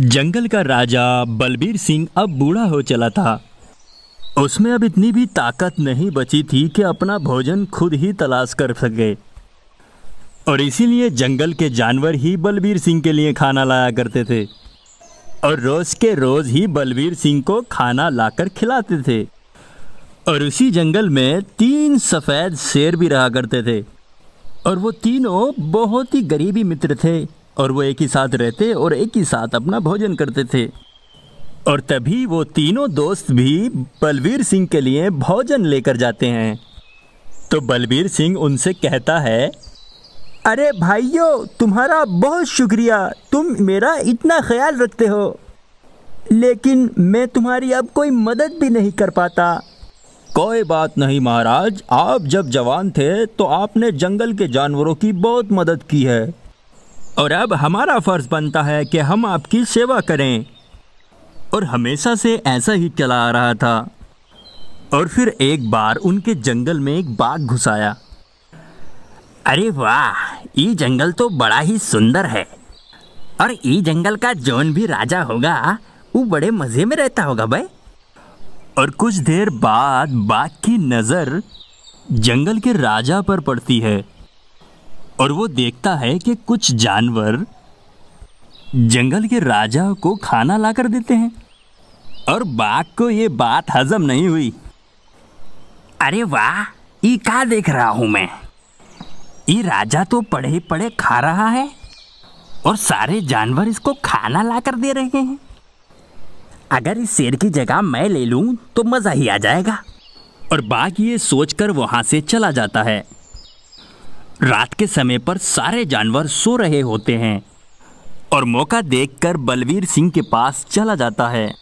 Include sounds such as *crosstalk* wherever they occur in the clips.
जंगल का राजा बलबीर सिंह अब बूढ़ा हो चला था उसमें अब इतनी भी ताकत नहीं बची थी कि अपना भोजन खुद ही तलाश कर सके और इसीलिए जंगल के जानवर ही बलबीर सिंह के लिए खाना लाया करते थे और रोज़ के रोज़ ही बलबीर सिंह को खाना लाकर खिलाते थे और उसी जंगल में तीन सफ़ेद शेर भी रहा करते थे और वो तीनों बहुत ही गरीबी मित्र थे और वो एक ही साथ रहते और एक ही साथ अपना भोजन करते थे और तभी वो तीनों दोस्त भी बलवीर सिंह के लिए भोजन लेकर जाते हैं तो बलबीर सिंह उनसे कहता है अरे भाइयों तुम्हारा बहुत शुक्रिया तुम मेरा इतना ख्याल रखते हो लेकिन मैं तुम्हारी अब कोई मदद भी नहीं कर पाता कोई बात नहीं महाराज आप जब जवान थे तो आपने जंगल के जानवरों की बहुत मदद की है और अब हमारा फर्ज बनता है कि हम आपकी सेवा करें और हमेशा से ऐसा ही चला आ रहा था और फिर एक बार उनके जंगल में एक बाघ घुसाया अरे वाह ये जंगल तो बड़ा ही सुंदर है और ये जंगल का जौन भी राजा होगा वो बड़े मज़े में रहता होगा भाई और कुछ देर बाद बाघ की नज़र जंगल के राजा पर पड़ती है और वो देखता है कि कुछ जानवर जंगल के राजा को खाना ला कर देते हैं और बाघ को ये बात हजम नहीं हुई अरे वाह ये क्या देख रहा हूं मैं ये राजा तो पढ़े पढ़े खा रहा है और सारे जानवर इसको खाना ला कर दे रहे हैं अगर इस शेर की जगह मैं ले लूं तो मज़ा ही आ जाएगा और बाघ ये सोचकर वहां से चला जाता है रात के समय पर सारे जानवर सो रहे होते हैं और मौका देखकर बलवीर सिंह के पास चला जाता है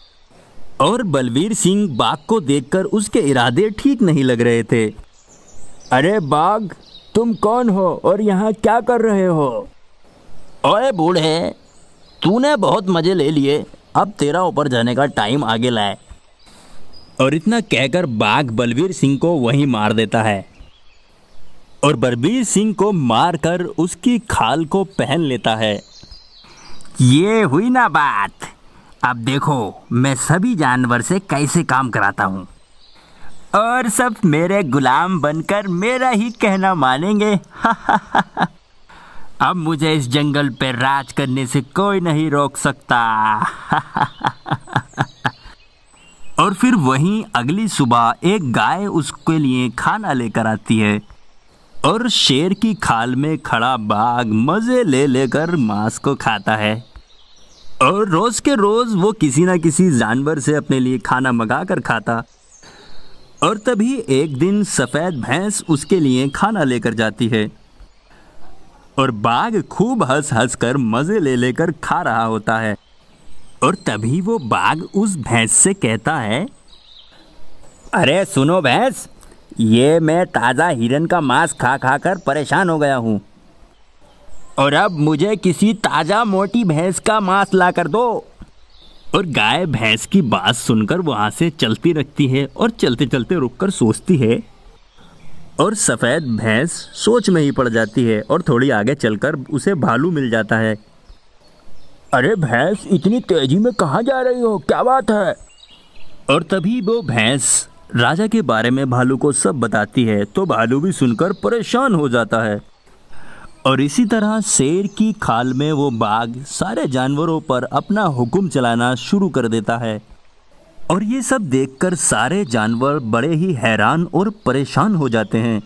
और बलवीर सिंह बाघ को देखकर उसके इरादे ठीक नहीं लग रहे थे अरे बाघ तुम कौन हो और यहाँ क्या कर रहे हो अरे बूढ़े तूने बहुत मज़े ले लिए अब तेरा ऊपर जाने का टाइम आगे लाए और इतना कहकर बाघ बलवीर सिंह को वहीं मार देता है और बरबीर सिंह को मारकर उसकी खाल को पहन लेता है ये हुई ना बात अब देखो मैं सभी जानवर से कैसे काम कराता हूँ और सब मेरे गुलाम बनकर मेरा ही कहना मानेंगे *laughs* अब मुझे इस जंगल पर राज करने से कोई नहीं रोक सकता *laughs* और फिर वहीं अगली सुबह एक गाय उसके लिए खाना लेकर आती है और शेर की खाल में खड़ा बाघ मज़े ले लेकर मांस को खाता है और रोज़ के रोज़ वो किसी ना किसी जानवर से अपने लिए खाना मंगा कर खाता और तभी एक दिन सफ़ेद भैंस उसके लिए खाना लेकर जाती है और बाघ खूब हंस हंस कर मज़े ले लेकर खा रहा होता है और तभी वो बाघ उस भैंस से कहता है अरे सुनो भैंस ये मैं ताज़ा हिरन का मांस खा खा कर परेशान हो गया हूँ और अब मुझे किसी ताज़ा मोटी भैंस का मांस ला कर दो और गाय भैंस की बात सुनकर वहाँ से चलती रखती है और चलते चलते रुककर सोचती है और सफ़ेद भैंस सोच में ही पड़ जाती है और थोड़ी आगे चलकर उसे भालू मिल जाता है अरे भैंस इतनी तेज़ी में कहाँ जा रही हो क्या बात है और तभी वो भैंस राजा के बारे में भालू को सब बताती है तो भालू भी सुनकर परेशान हो जाता है और इसी तरह शेर की खाल में वो बाघ सारे जानवरों पर अपना हुक्म चलाना शुरू कर देता है और ये सब देखकर सारे जानवर बड़े ही हैरान और परेशान हो जाते हैं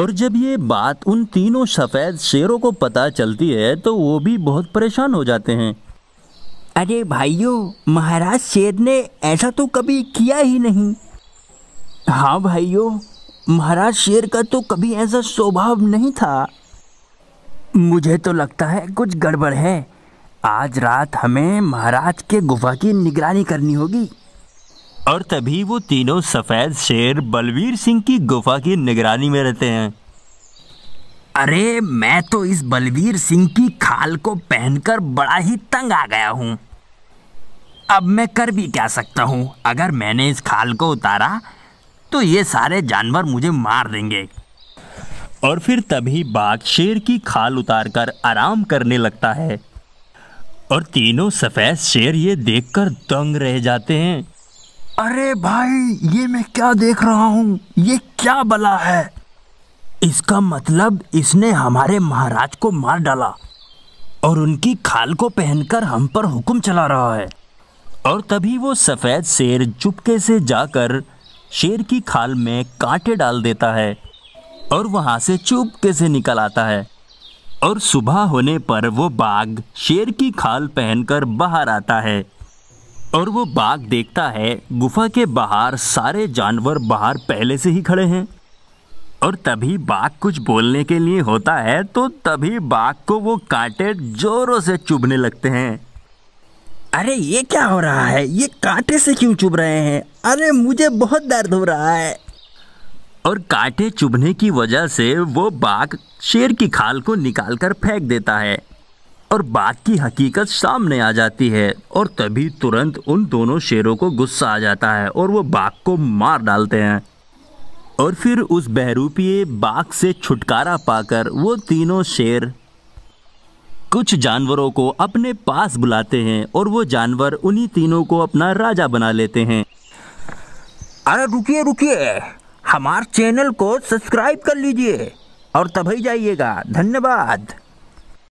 और जब ये बात उन तीनों सफ़ेद शेरों को पता चलती है तो वो भी बहुत परेशान हो जाते हैं अरे भाइयों महाराज शेर ने ऐसा तो कभी किया ही नहीं हाँ भाइयों महाराज शेर का तो कभी ऐसा स्वभाव नहीं था मुझे तो लगता है कुछ गड़बड़ है आज रात हमें महाराज के गुफा की निगरानी करनी होगी और तभी वो तीनों सफ़ेद शेर बलवीर सिंह की गुफा की निगरानी में रहते हैं अरे मैं तो इस बलवीर सिंह की खाल को पहनकर बड़ा ही तंग आ गया हूँ अब मैं कर भी क्या सकता हूँ अगर मैंने इस खाल को उतारा तो ये सारे जानवर मुझे मार देंगे और फिर तभी बाघ शेर की खाल उतारकर आराम करने लगता है और तीनों सफेद शेर ये देखकर दंग रह जाते हैं अरे भाई ये मैं क्या देख रहा हूँ ये क्या बला है इसका मतलब इसने हमारे महाराज को मार डाला और उनकी खाल को पहनकर हम पर हुक्म चला रहा है और तभी वो सफ़ेद शेर चुपके से जाकर शेर की खाल में कांटे डाल देता है और वहां से चुपके से निकल आता है और सुबह होने पर वो बाघ शेर की खाल पहनकर बाहर आता है और वो बाघ देखता है गुफा के बाहर सारे जानवर बाहर पहले से ही खड़े हैं और तभी बाघ कुछ बोलने के लिए होता है तो तभी बाघ को वो कांटे जोरों से चुभने लगते हैं अरे ये क्या हो रहा है ये कांटे से क्यों चुभ रहे हैं अरे मुझे बहुत दर्द हो रहा है और कांटे चुभने की वजह से वो बाघ शेर की खाल को निकाल कर फेंक देता है और बाघ की हकीकत सामने आ जाती है और तभी तुरंत उन दोनों शेरों को गुस्सा आ जाता है और वो बाघ को मार डालते हैं और फिर उस बहरूपीय बाघ से छुटकारा पाकर वो तीनों शेर कुछ जानवरों को अपने पास बुलाते हैं और वो जानवर उन्हीं तीनों को अपना राजा बना लेते हैं अरे रुकिए रुकिए हमारे चैनल को सब्सक्राइब कर लीजिए और तभी जाइएगा धन्यवाद